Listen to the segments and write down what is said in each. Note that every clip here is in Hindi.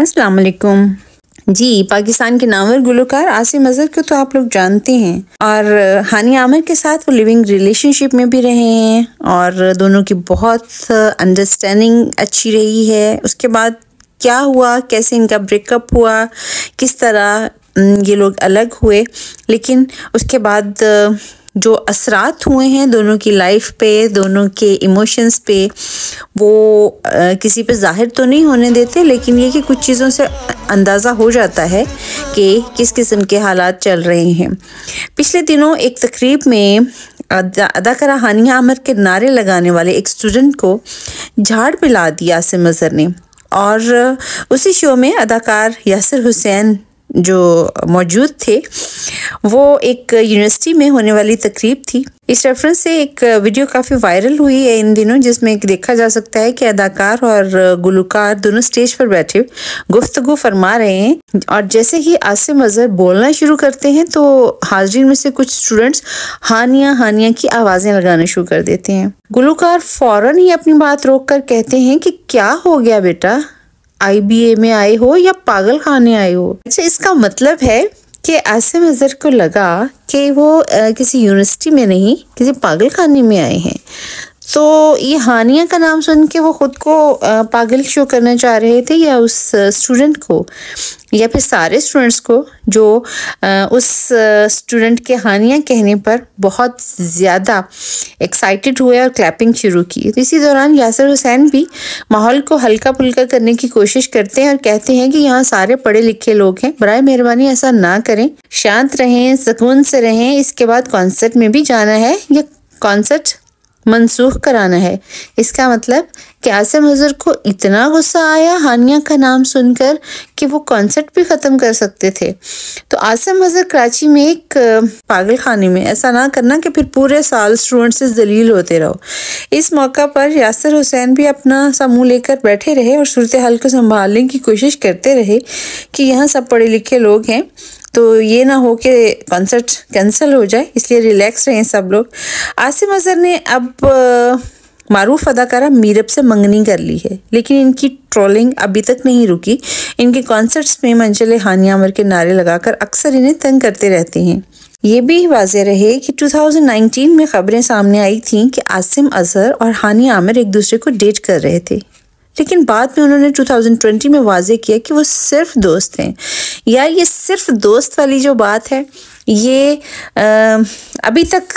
असलकुम जी पाकिस्तान के नामवर गुलकार आसिम अजहर को तो आप लोग जानते हैं और हानि आमिर के साथ वो लिविंग रिलेशनशिप में भी रहे हैं और दोनों की बहुत अंडरस्टैंडिंग अच्छी रही है उसके बाद क्या हुआ कैसे इनका ब्रेकअप हुआ किस तरह ये लोग अलग हुए लेकिन उसके बाद जो असरात हुए हैं दोनों की लाइफ पे दोनों के इमोशंस पे वो किसी पे जाहिर तो नहीं होने देते लेकिन ये कि कुछ चीज़ों से अंदाज़ा हो जाता है कि किस किस्म के हालात चल रहे हैं पिछले दिनों एक तकरीब में अदाकारा हानिया आमर के नारे लगाने वाले एक स्टूडेंट को झाड़ पिला दिया आसिम मज़र ने और उसी शो में अदाकार यासर हुसैन जो मौजूद थे वो एक यूनिवर्सिटी में होने वाली तकरीब थी इस रेफरेंस से एक वीडियो काफ़ी वायरल हुई है इन दिनों जिसमें एक देखा जा सकता है कि अदाकार और गुलकार दोनों स्टेज पर बैठे गुफ्तगु फरमा रहे हैं और जैसे ही आसिम अजहर बोलना शुरू करते हैं तो हाजरीन में से कुछ स्टूडेंट्स हानिया हानिया की आवाज़ें लगाना शुरू कर देते हैं गुलकार फ़ौरन ही अपनी बात रोक कर कहते हैं कि क्या हो गया बेटा आईबीए में आए हो या पागल खाने आए हो अच्छा इसका मतलब है कि आसिम अजहर को लगा कि वो आ, किसी यूनिवर्सिटी में नहीं किसी पागल खाने में आए हैं तो ये हानिया का नाम सुन के वो ख़ुद को पागल शो करना चाह रहे थे या उस स्टूडेंट को या फिर सारे स्टूडेंट्स को जो उस स्टूडेंट के हानिया कहने पर बहुत ज़्यादा एक्साइटेड हुए और क्लैपिंग शुरू की तो इसी दौरान यासर हुसैन भी माहौल को हल्का पुल्का करने की कोशिश करते हैं और कहते हैं कि यहाँ सारे पढ़े लिखे लोग हैं बर मेहरबानी ऐसा ना करें शांत रहें सुकून से रहें इसके बाद कॉन्सर्ट में भी जाना है या कॉन्सर्ट मनसूख कराना है इसका मतलब कि आसम हजर को इतना गुस्सा आया हानिया का नाम सुनकर कि वो कॉन्सर्ट भी ख़त्म कर सकते थे तो आसम हजर कराची में एक पागल खाने में ऐसा ना करना कि फिर पूरे साल स्टूडेंट से जलील होते रहो इस मौका पर यासर हुसैन भी अपना सा मुँह लेकर बैठे रहे और सूरत हाल को संभालने की कोशिश करते रहे कि यहाँ सब पढ़े लिखे लोग हैं तो ये ना हो कि कॉन्सर्ट कैंसिल हो जाए इसलिए रिलैक्स रहें सब लोग आसिम अजहर ने अब मारूफ अदाकारा मीरब से मंगनी कर ली है लेकिन इनकी ट्रोलिंग अभी तक नहीं रुकी इनके कॉन्सर्ट्स में मंजिल हानिया अमर के नारे लगाकर अक्सर इन्हें तंग करते रहते हैं ये भी वाजह रहे कि 2019 में खबरें सामने आई थीं कि आसिम अजहर और हानिया आमिर एक दूसरे को डेट कर रहे थे लेकिन बाद में उन्होंने 2020 में वाजे किया कि वो सिर्फ दोस्त हैं या ये सिर्फ दोस्त वाली जो बात है ये आ, अभी तक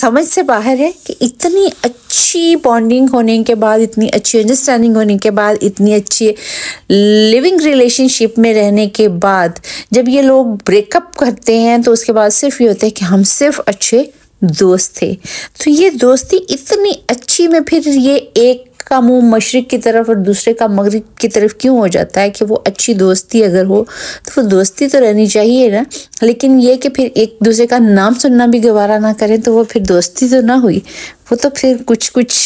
समझ से बाहर है कि इतनी अच्छी बॉन्डिंग होने के बाद इतनी अच्छी अंडरस्टैंडिंग होने के बाद इतनी अच्छी लिविंग रिलेशनशिप में रहने के बाद जब ये लोग ब्रेकअप करते हैं तो उसके बाद सिर्फ ये होता है कि हम सिर्फ अच्छे दोस्त थे तो ये दोस्ती इतनी अच्छी में फिर ये एक का मुंह मशरक़ की तरफ और दूसरे का मगरब की तरफ क्यों हो जाता है कि वो अच्छी दोस्ती अगर हो तो वो दोस्ती तो रहनी चाहिए ना लेकिन ये कि फिर एक दूसरे का नाम सुनना भी गवारा ना करें तो वो फिर दोस्ती तो ना हुई वो तो फिर कुछ कुछ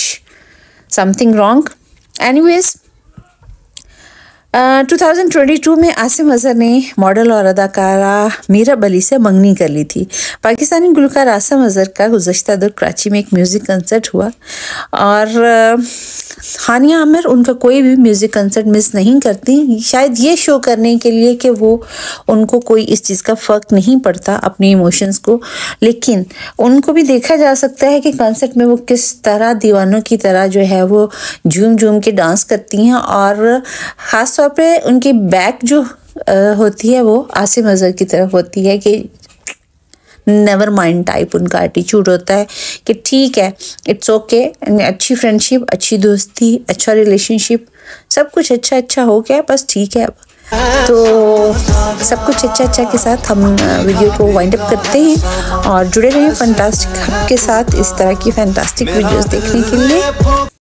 something wrong ways two thousand twenty two में आसिम अजहर ने मॉडल और अदाकारा मीरा बली से मंगनी कर ली थी पाकिस्तानी गुलकार आसिम अजहर का गुजशत दौर कराची में एक म्यूज़िक कंसर्ट हुआ और हानिया आमिर उनका कोई भी म्यूज़िक कंसर्ट मिस नहीं करती शायद ये शो करने के लिए कि वो उनको कोई इस चीज़ का फ़र्क नहीं पड़ता अपने इमोशंस को लेकिन उनको भी देखा जा सकता है कि कंसर्ट में वो किस तरह दीवानों की तरह जो है वो झूम झूम के डांस करती हैं और ख़ास तौर पे उनकी बैक जो होती है वो आसिम अजहर की तरफ होती है कि नेवर माइंड टाइप उनका एटीट्यूड होता है कि ठीक है इट्स ओके okay, अच्छी फ्रेंडशिप अच्छी दोस्ती अच्छा रिलेशनशिप सब कुछ अच्छा अच्छा हो गया बस ठीक है अब तो सब कुछ अच्छा अच्छा के साथ हम वीडियो को वाइंड अप करते हैं और जुड़े रहें फैंटास्टिक के साथ इस तरह की फैंटास्टिक वीडियोस देखने के लिए